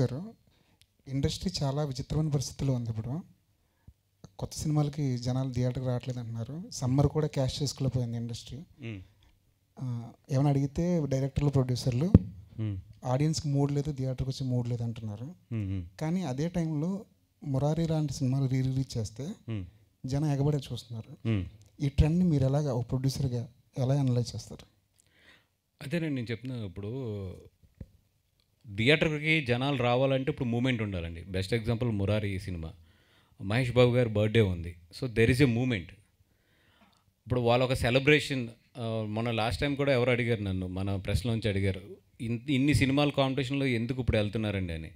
గారు ఇండస్ట్రీ చాలా విచిత్రమైన పరిస్థితిలో ఉంది ఇప్పుడు కొత్త సినిమాలకి జనాలు థియేటర్కి రావట్లేదు అంటున్నారు సమ్మర్ కూడా క్యాష్ చేసుకోలేకపోయింది ఇండస్ట్రీ ఏమైనా అడిగితే డైరెక్టర్లు ప్రొడ్యూసర్లు ఆడియన్స్కి మూడ్ లేదు థియేటర్కి వచ్చి మూడ్ లేదు అంటున్నారు కానీ అదే టైంలో మురారి లాంటి సినిమాలు రీ రిలీజ్ చేస్తే జనం ఎగబడే చూస్తున్నారు ఈ ట్రెండ్ని మీరు ఎలాగ ఓ ప్రొడ్యూసర్గా ఎలా అనలైజ్ చేస్తారు అదేనండి నేను చెప్తున్నా ఇప్పుడు థియేటర్కి జనాలు రావాలంటే ఇప్పుడు మూమెంట్ ఉండాలండి బెస్ట్ ఎగ్జాంపుల్ మురారి ఈ సినిమా మహేష్ బాబు గారి బర్త్డే ఉంది so there is a moment ఇప్పుడు వాళ్ళ ఒక సెలబ్రేషన్ మొన్న లాస్ట్ టైం కూడా ఎవరు అడిగారు నన్ను మన ప్రశ్నలోంచి అడిగారు ఇన్ని సినిమాల కాంపిటీషన్లో ఎందుకు ఇప్పుడు వెళ్తున్నారండి అని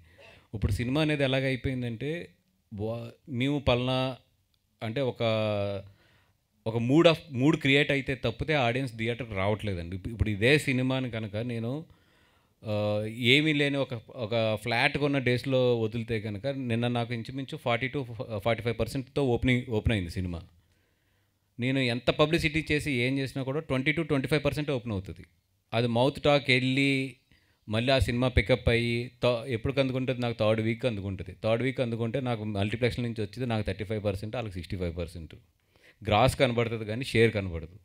ఇప్పుడు సినిమా అనేది ఎలాగ అయిపోయిందంటే మేము పలానా అంటే ఒక ఒక మూడ్ ఆఫ్ మూడ్ క్రియేట్ అయితే తప్పితే ఆడియన్స్ థియేటర్కి రావట్లేదండి ఇప్పుడు ఇదే సినిమాని కనుక నేను ఏమీ లేని ఒక ఒక ఫ్లాట్ కొన్న డేస్లో వదిలితే కనుక నిన్న నాకు ఇంచుమించు ఫార్టీ టు ఫార్టీ ఫైవ్ పర్సెంట్తో ఓపెనింగ్ ఓపెన్ అయింది సినిమా నేను ఎంత పబ్లిసిటీ చేసి ఏం చేసినా కూడా twenty to twenty five percent open అవుతుంది అది మౌత్ టాక్ వెళ్ళి మళ్ళీ ఆ సినిమా పికప్ అయ్యి ఎప్పుడు అందుకుంటుంది నాకు థర్డ్ వీక్ అందుకుంటుంది థర్డ్ వీక్ అందుకుంటే నాకు మల్టీప్లెక్స్ నుంచి వచ్చేది నాకు థర్టీ ఫైవ్ పర్సెంట్ వాళ్ళకి సిక్స్టీ ఫైవ్ పర్సెంట్ గ్రాస్ కనబడుతుంది కానీ షేర్ కనబడదు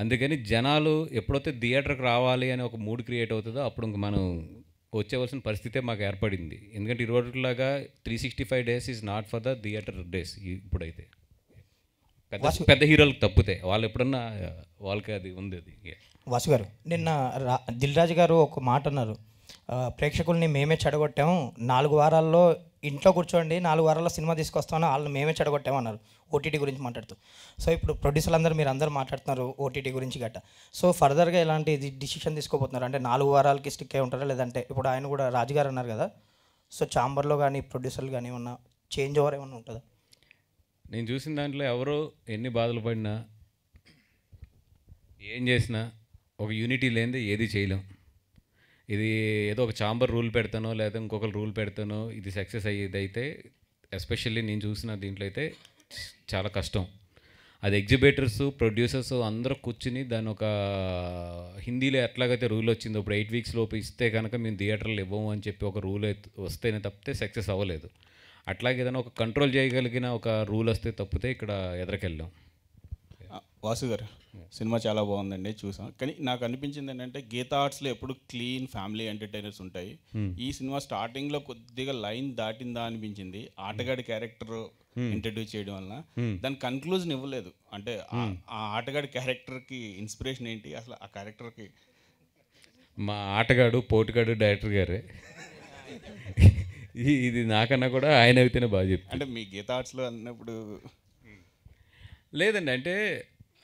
అందుకని జనాలు ఎప్పుడైతే థియేటర్కి రావాలి అని ఒక మూడ్ క్రియేట్ అవుతుందో అప్పుడు ఇంక మనం వచ్చేవలసిన పరిస్థితే మాకు ఏర్పడింది ఎందుకంటే ఇరువట్లాగా three sixty five days is not for the theatre days ఇప్పుడైతే పెద్ద పెద్ద హీరోలకు తప్పితే వాళ్ళు ఎప్పుడన్నా వాళ్ళకి అది ఉంది అది వాసు గారు నిన్న రా రాజు గారు ఒక మాట అన్నారు ప్రేక్షకుల్ని మేమే చెడగొట్టాము నాలుగు వారాల్లో ఇంట్లో కూర్చోండి నాలుగు వారాల్లో సినిమా తీసుకొస్తామని వాళ్ళని మేమే చెడగొట్టామన్నారు ఓటీటీ గురించి మాట్లాడుతూ సో ఇప్పుడు ప్రొడ్యూసర్లు అందరూ మీరు అందరూ మాట్లాడుతున్నారు ఓటీటీ గురించి గట్ట సో ఫర్దర్గా ఎలాంటి డిసిషన్ తీసుకోబోతున్నారు అంటే నాలుగు వారాలకి స్టిక్ అయి ఉంటారా లేదంటే ఇప్పుడు ఆయన కూడా రాజుగారు అన్నారు కదా సో ఛాంబర్లో కానీ ప్రొడ్యూసర్లు కానీ ఏమన్నా చేంజ్ ఓవర్ ఏమన్నా ఉంటుందా నేను చూసిన దాంట్లో ఎవరు ఎన్ని బాధలు పడినా ఏం చేసినా ఒక యూనిటీ లేనిదే ఏది చేయలేం ఇది ఏదో ఒక చాంబర్ రూల్ పెడతానో లేదా ఇంకొకరు రూల్ పెడతానో ఇది సక్సెస్ అయ్యేది అయితే ఎస్పెషల్లీ నేను చూసిన దీంట్లో అయితే చాలా కష్టం అది ఎగ్జిబిటర్స్ ప్రొడ్యూసర్స్ అందరూ కూర్చుని దాని ఒక హిందీలో ఎట్లాగైతే రూల్ వచ్చిందో ఇప్పుడు ఎయిట్ వీక్స్ లోపు ఇస్తే కనుక మేము థియేటర్లు ఇవ్వము అని చెప్పి ఒక రూల్ వస్తేనే తప్పితే సక్సెస్ అవ్వలేదు అట్లాగే ఏదైనా ఒక కంట్రోల్ చేయగలిగిన ఒక రూల్ వస్తే తప్పితే ఇక్కడ ఎదరికెళ్ళాం వాసు గారు సినిమా చాలా బాగుందండి చూసాం కానీ నాకు అనిపించింది ఏంటంటే గీతా ఆర్ట్స్లో ఎప్పుడు క్లీన్ ఫ్యామిలీ ఎంటర్టైనర్స్ ఉంటాయి ఈ సినిమా స్టార్టింగ్లో కొద్దిగా లైన్ దాటిందా అనిపించింది ఆటగాడి క్యారెక్టర్ ఇంట్రడ్యూస్ చేయడం వల్ల దాని కన్క్లూజన్ ఇవ్వలేదు అంటే ఆ ఆటగాడి క్యారెక్టర్కి ఇన్స్పిరేషన్ ఏంటి అసలు ఆ క్యారెక్టర్కి మా ఆటగాడు పోటుగాడు డైరెక్టర్ గారే ఇది నాకన్నా కూడా ఆయన అయితేనే బాగా చెప్తాను అంటే మీ గీత ఆర్ట్స్లో అన్నప్పుడు లేదండి అంటే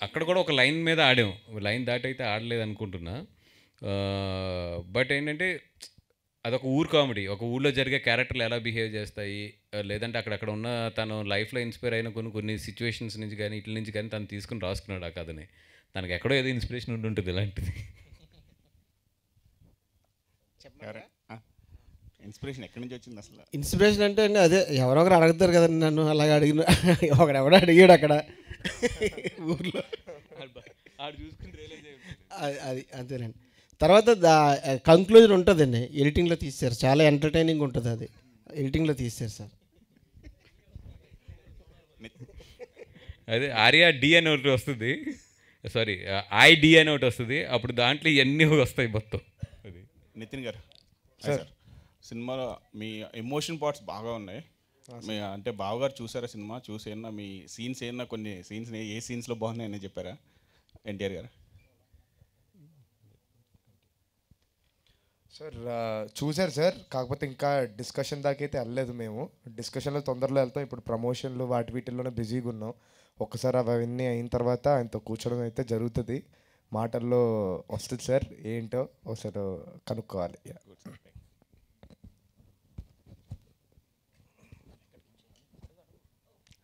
అక్కడ కూడా ఒక లైన్ మీద ఆడాం లైన్ దాటైతే ఆడలేదు అనుకుంటున్నా బట్ ఏంటంటే అదొక ఊరు కామెడీ ఒక ఊళ్ళో జరిగే క్యారెక్టర్లు ఎలా బిహేవ్ చేస్తాయి లేదంటే అక్కడక్కడ ఉన్న తను లైఫ్లో ఇన్స్పైర్ అయిన కొన్ని కొన్ని సిచ్యువేషన్స్ నుంచి కానీ ఇట్ల నుంచి కానీ తను తీసుకుని రాసుకున్నాడు ఆ కథని తనకు ఎక్కడో ఏదో ఇన్స్పిరేషన్ ఉంటుంటుంది ఇలాంటిది ఇన్స్పిరేషన్ ఎక్కడి నుంచి వచ్చింది అసలు ఇన్స్పిరేషన్ అంటే అదే ఎవరో ఒకరు అడుగుతారు కదండి నన్ను అలాగ అడిగిన ఒకడెవడో అడిగాడు అక్కడ ఊర్లో అది అంతేనండి తర్వాత దా కంక్లూజన్ ఉంటుందండి ఎడిటింగ్లో తీస్తారు చాలా ఎంటర్టైనింగ్ ఉంటుంది అది ఎడిటింగ్లో తీస్తారు సార్ అదే ఆర్యా డి అని ఒకటి వస్తుంది సారీ ఐ డి అని ఒకటి వస్తుంది అప్పుడు దాంట్లో ఇవన్నీ వస్తాయి మొత్తం నితిన్ గారు సార్ సినిమాలో మీ ఎమోషన్ పార్ట్స్ బాగా ఉన్నాయి అంటే బావగారు చూసారా సినిమా చూసేనా మీ సీన్స్ ఏమన్నా కొన్ని సీన్స్ ఏ సీన్స్లో బాగున్నాయని చెప్పారా ఎన్టీఆర్ గారు సార్ చూసారు సార్ కాకపోతే ఇంకా డిస్కషన్ దాకా అయితే వెళ్ళలేదు మేము డిస్కషన్లో తొందరలో వెళ్తాం ఇప్పుడు ప్రమోషన్లు వాటి వీటిల్లోనే బిజీగా ఉన్నాం ఒక్కసారి అవన్నీ అయిన తర్వాత ఆయనతో కూర్చోవడం అయితే జరుగుతుంది మాటల్లో వస్తుంది సార్ ఏంటో ఒకసారి కనుక్కోవాలి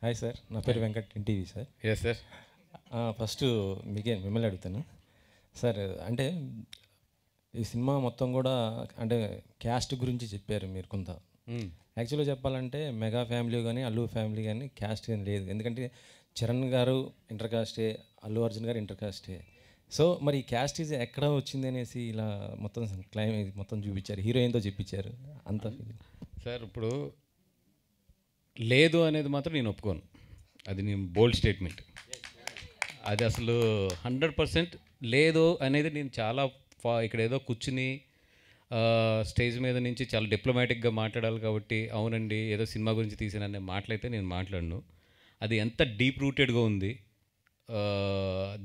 హాయ్ సార్ నా పేరు Venkat NTV sir yes sir first మీకే మిమ్మల్ని అడుగుతాను సార్ అంటే ఈ సినిమా మొత్తం కూడా అంటే క్యాస్ట్ గురించి చెప్పారు మీరు కొంత యాక్చువల్గా hmm. చెప్పాలంటే మెగా ఫ్యామిలీ కానీ అల్లు ఫ్యామిలీ కానీ క్యాస్ట్ కానీ లేదు ఎందుకంటే చరణ్ గారు ఇంటర్ కాస్టే అల్లు అర్జున్ గారు ఇంటర్ కాస్టే సో మరి ఈ క్యాస్ట్ ఇది ఎక్కడ వచ్చింది అనేసి ఇలా మొత్తం క్లైమ్ మొత్తం చూపించారు హీరోయిన్తో చెప్పించారు అంత సార్ ఇప్పుడు లేదు అనేది మాత్రం నేను ఒప్పుకోను అది నేను బోల్డ్ స్టేట్మెంట్ అది అసలు హండ్రెడ్ పర్సెంట్ లేదు అనేది నేను చాలా ఇక్కడ ఏదో కూర్చుని స్టేజ్ మీద నుంచి చాలా డిప్లొమాటిక్గా మాట్లాడాలి కాబట్టి అవునండి ఏదో సినిమా గురించి తీసిన అనే మాటలైతే నేను మాట్లాడను అది ఎంత డీప్ రూటెడ్గా ఉంది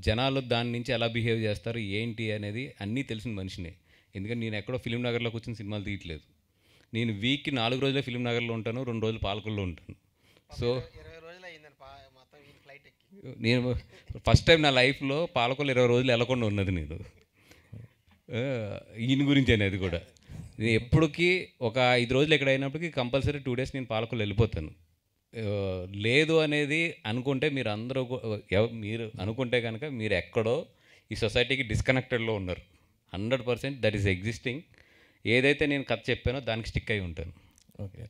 జనాలు దాని నుంచి ఎలా బిహేవ్ చేస్తారు ఏంటి అనేది అన్నీ తెలిసిన మనిషినే ఎందుకంటే నేను ఎక్కడో ఫిలిం నగర్లో కూర్చొని సినిమాలు తీయట్లేదు నేను వీక్కి నాలుగు రోజులే ఫిలిం నగర్లో ఉంటాను రెండు రోజులు పాలకుల్లో ఉంటాను సో నేను ఫస్ట్ టైం నా లైఫ్లో పాలకొల్లు ఇరవై రోజులు వెళ్ళకుండా ఉన్నది నేను ఈయన గురించి అనేది కూడా నేను ఎప్పటికీ ఒక ఐదు రోజులు ఎక్కడ అయినప్పటికీ కంపల్సరీ టూ డేస్ నేను పాలకొల్లు వెళ్ళిపోతాను లేదు అనేది అనుకుంటే మీరు అందరూ మీరు అనుకుంటే కనుక మీరు ఎక్కడో ఈ సొసైటీకి డిస్కనెక్టెడ్లో ఉన్నారు hundred percent that is existing ఏదైతే నేను కథ చెప్పానో దానికి స్టిక్ అయి ఉంటాను ఓకే